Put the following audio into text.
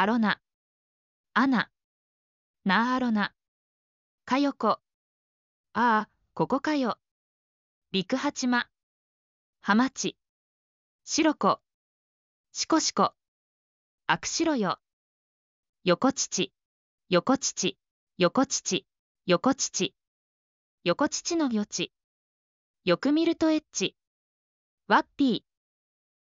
アロナ、アナ、ナアロナ、カヨコ、ああ、ここかよ、りクハチマ、ハマチ、シロコ、シコシコ、アクシロよ、ちち。よこちち。よこちちのよち。よく見るとエッチ、ワッピー、